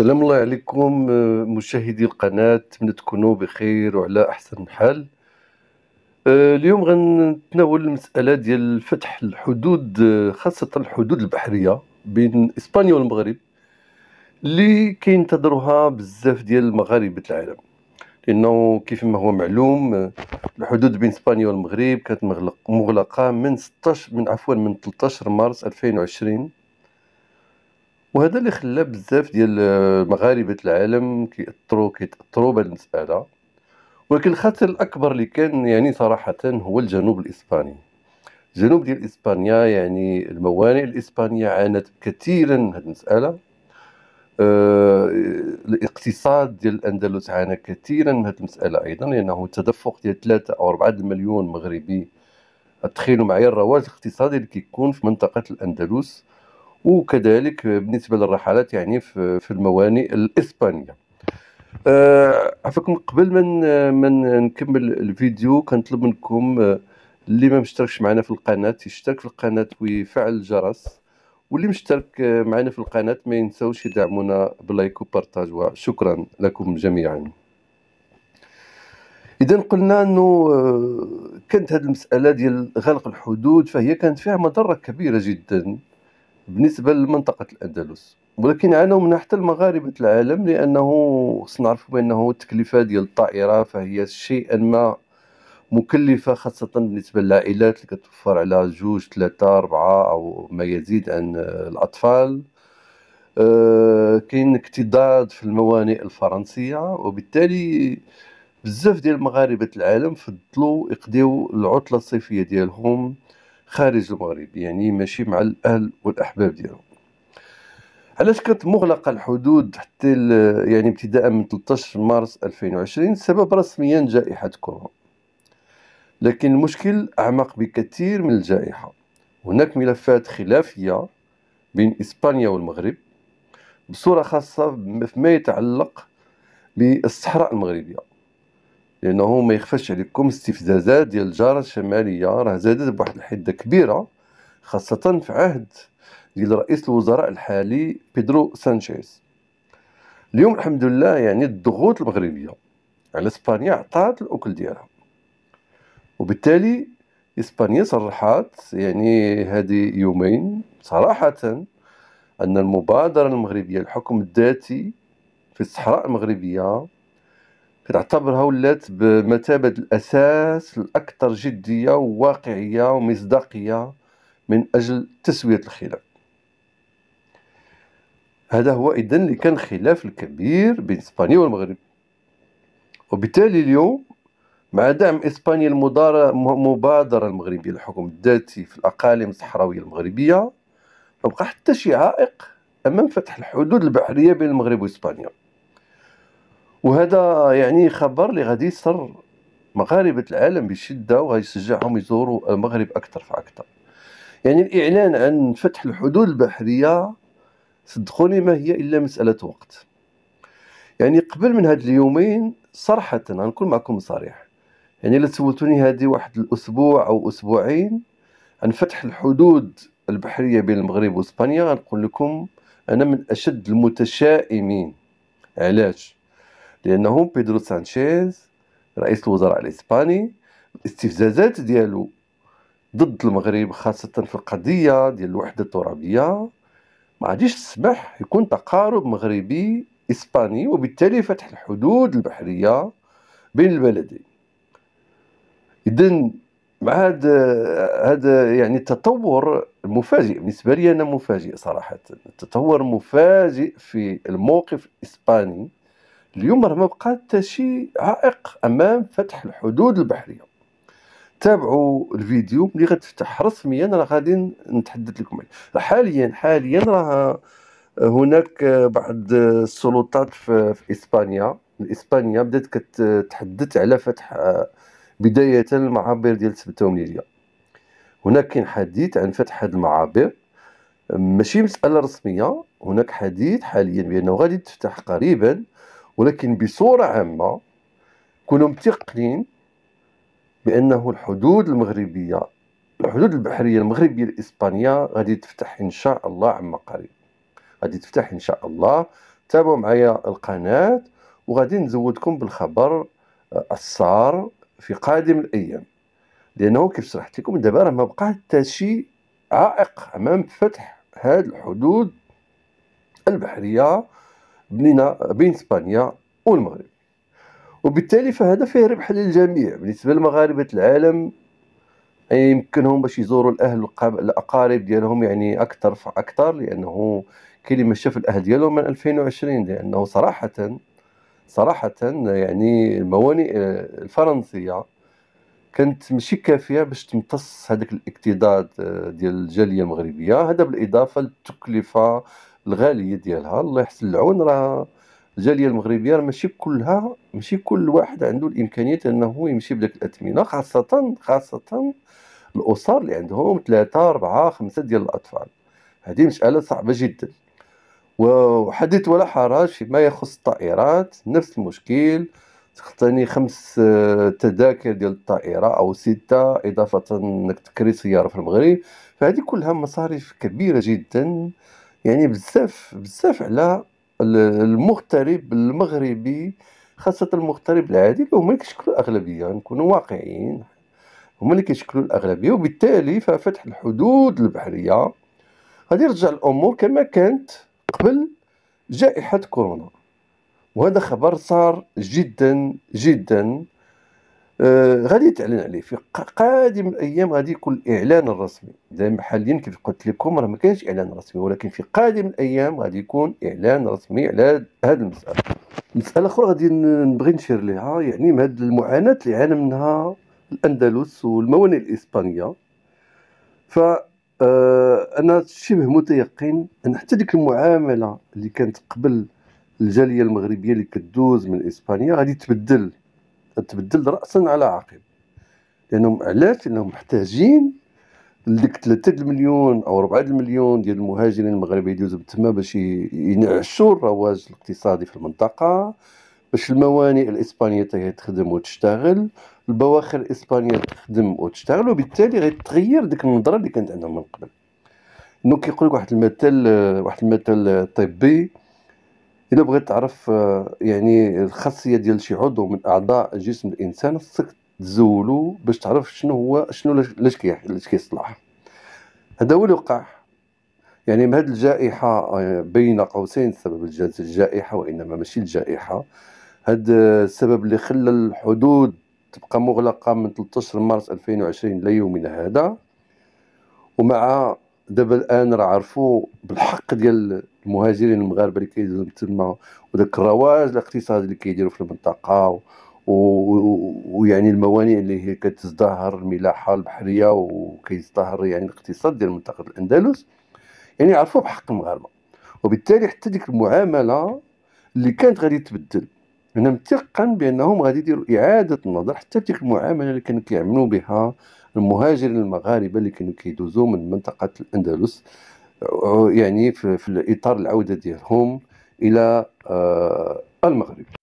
السلام الله عليكم آه، مشاهدي القناة من تكونوا بخير وعلى أحسن حال آه، اليوم غنتناول المسألة ديال فتح الحدود آه، خاصة الحدود البحرية بين إسبانيا والمغرب اللي كينتظروها بزاف ديال مغاربة العالم لأنه كيف ما هو معلوم الحدود بين إسبانيا والمغرب كانت مغلقة من 16 من عفوا من 13 مارس 2020 وهذا اللي خلى بزاف ديال مغاربه العالم كيأثروا كيتاثروا بهذه المساله ولكن الخطر الاكبر اللي كان يعني صراحه هو الجنوب الاسباني الجنوب ديال اسبانيا يعني الموانئ الاسبانيه عانت كثيرا من هذه المساله آه الاقتصاد ديال الاندلس عانى كثيرا من هذه المساله ايضا لانه تدفق ديال 3 او 4 المليون مغربي تخيلوا معايا الرواج الاقتصادي اللي كيكون في منطقه الاندلس وكذلك بالنسبه للرحلات يعني في الموانئ الاسبانيه آه، عفاكم قبل ما من نكمل الفيديو كنطلب منكم آه، اللي ما مشتركش معنا في القناه يشترك في القناه ويفعل الجرس واللي مشترك آه، معنا في القناه ما ينساوش يدعمونا بلايك وبارتاج وشكرا لكم جميعا اذا قلنا انه كانت هذه المساله ديال غلق الحدود فهي كانت فيها مضره كبيره جدا بالنسبة لمنطقة الأندلس ولكن عانوا منها حتى المغاربة العالم لأنه خصنا بأنه التكلفة ديال الطائرة فهي شيئا ما مكلفة خاصة بالنسبة للعائلات اللي كتوفر على جوج ثلاثة أربعة أو ما يزيد عن الأطفال آه، كاين اكتضاد في الموانئ الفرنسية وبالتالي بزاف ديال مغاربة العالم فضلوا يقضيو العطلة الصيفية ديالهم خارج المغرب يعني ماشي مع الاهل والاحباب ديالو علاش كانت مغلقة الحدود حتى يعني ابتداء من 13 مارس 2020 سبب رسميا جائحة كورونا لكن المشكل أعمق بكثير من الجائحة هناك ملفات خلافية بين إسبانيا والمغرب بصورة خاصة فيما يتعلق بالصحراء المغربية لانه ما يخفاش عليكم استفزازات ديال الجاره الشماليه راه زادت بواحد الحده كبيره خاصه في عهد ديال رئيس الوزراء الحالي بيدرو سانشيز اليوم الحمد لله يعني الضغوط المغربيه على اسبانيا عطات الاكل ديالها وبالتالي اسبانيا صرحت يعني هذه يومين صراحه ان المبادره المغربيه الحكم الذاتي في الصحراء المغربيه كتعتبر ولات بمثابة الأساس الأكثر جدية وواقعية ومصداقية من أجل تسوية الخلاف هذا هو إذا اللي كان خلاف الكبير بين إسبانيا والمغرب وبالتالي اليوم مع دعم إسبانيا المبادرة المغربية للحكم الذاتي في الأقاليم الصحراوية المغربية ما حتى شي عائق أمام فتح الحدود البحرية بين المغرب وإسبانيا وهذا يعني خبر اللي غادي يسر مغاربه العالم بشده وغيشجعهم يزوروا المغرب اكثر فاكثر يعني الاعلان عن فتح الحدود البحريه صدقوني ما هي الا مساله وقت يعني قبل من هاد اليومين صراحه غنكون معكم صريح يعني الا سولتوني هذه واحد الاسبوع او اسبوعين عن فتح الحدود البحريه بين المغرب واسبانيا غنقول لكم انا من اشد المتشائمين علاش لأنه بيدرو سانشيز رئيس الوزراء الإسباني الاستفزازات ديالو ضد المغرب خاصة في القضية ديال الوحدة الترابية ما غاديش تسمح يكون تقارب مغربي إسباني وبالتالي فتح الحدود البحرية بين البلدين إذن مع هذا هذا يعني التطور المفاجئ بالنسبة لي أنا مفاجئ صراحة التطور المفاجئ في الموقف الإسباني اليوم راه ما بقى حتى شي عائق امام فتح الحدود البحريه تابعوا الفيديو ملي غتفتح رسميا راه غادي نتحدث لكم عليه حاليا حاليا راه هناك بعض السلطات في, اسبانيا اسبانيا بدات كتحدث على فتح بدايه المعابر ديال سبته ونيليا هناك كاين حديث عن فتح هذه المعابر ماشي مساله رسميه هناك حديث حاليا بانه غادي تفتح قريبا ولكن بصورة عامة كنا متيقنين بأنه الحدود المغربية الحدود البحرية المغربية الإسبانية غادي تفتح إن شاء الله عما قريب غادي تفتح إن شاء الله تابعوا معايا القناة وغادي نزودكم بالخبر آه، الصار في قادم الأيام لأنه كيف شرحت لكم دابا راه ما بقى حتى شي عائق أمام فتح هذه الحدود البحرية بنينا بين اسبانيا والمغرب وبالتالي فهذا فيه ربح للجميع بالنسبه لمغاربه العالم يعني يمكنهم باش يزوروا الاهل الاقارب ديالهم يعني اكثر فاكثر لانه كاين اللي شاف الاهل ديالهم من 2020 لانه صراحه صراحه يعني الموانئ الفرنسيه كانت ماشي كافيه باش تمتص هذاك الاكتضاد ديال الجاليه المغربيه هذا بالاضافه للتكلفه الغاليه ديالها الله يحسن العون راه الجاليه المغربيه راه ماشي كلها ماشي كل واحد عنده الامكانيات انه يمشي بداك الاثمنه خاصه خاصه الاسر اللي عندهم ثلاثة أربعة خمسة ديال الأطفال هذه مسألة صعبة جدا وحديث ولا حرج فيما يخص الطائرات نفس المشكل تختني خمس آه، تذاكر ديال الطائرة أو ستة إضافة أنك تكري سيارة في المغرب فهذه كلها مصاريف كبيرة جدا يعني بزاف بزاف على المغترب المغربي خاصة المغترب العادي اللي هما اللي كيشكلوا الأغلبية نكونوا واقعيين هما اللي كيشكلوا الأغلبية وبالتالي ففتح الحدود البحرية غادي يرجع الأمور كما كانت قبل جائحة كورونا وهذا خبر صار جدا جدا آه، غادي تعلن عليه في قادم الايام غادي يكون الاعلان الرسمي دابا حاليا كيف قلت لكم راه ما كاينش اعلان رسمي ولكن في قادم الايام غادي يكون اعلان رسمي على هذه المساله مساله اخرى غادي نبغي نشير لها آه، يعني من هذه المعاناه اللي عانى منها الاندلس والموانئ الاسبانيه ف آه، انا شبه متيقن ان حتى ديك المعامله اللي كانت قبل الجاليه المغربيه اللي كدوز من اسبانيا غادي تبدل تبدل راسا على عقب لانهم علاش لانهم محتاجين ديك 3 المليون او 4 المليون ديال المهاجرين المغربيين يدوزوا تما باش ينعشوا الرواج الاقتصادي في المنطقه باش الموانئ الاسبانيه هي تخدم وتشتغل البواخر الاسبانيه تخدم وتشتغل وبالتالي غيتغير ديك النظره اللي كانت عندهم من قبل دونك كيقول لك واحد المثل واحد المثل طبي الا بغيت تعرف آه، يعني الخاصيه ديال شي عضو من اعضاء جسم الانسان خصك تزولو باش تعرف شنو هو شنو لاش لاش كيصلح هذا هو اللي وقع يعني بهاد الجائحه آه، بين قوسين سبب الجائحه وانما ماشي الجائحه هاد آه، السبب اللي خلى الحدود تبقى مغلقه من 13 مارس 2020 ليومنا هذا ومع دابا الان راه عرفوا بالحق ديال المهاجرين المغاربه اللي كيدوزو تما وداك الرواج الاقتصادي اللي كيديروا في المنطقه ويعني الموانئ اللي هي كتزدهر الملاحه البحريه وكيزدهر يعني الاقتصاد ديال منطقه الاندلس يعني عرفوا بحق المغاربه وبالتالي حتى ديك المعامله اللي كانت غادي تبدل انا متيقن بانهم غادي يديروا اعاده النظر حتى في المعامله اللي كانوا كيعملوا بها المهاجرين المغاربه اللي كانوا كيدوزوا من منطقه الاندلس آه، يعني في, في اطار العوده ديالهم الى آه، المغرب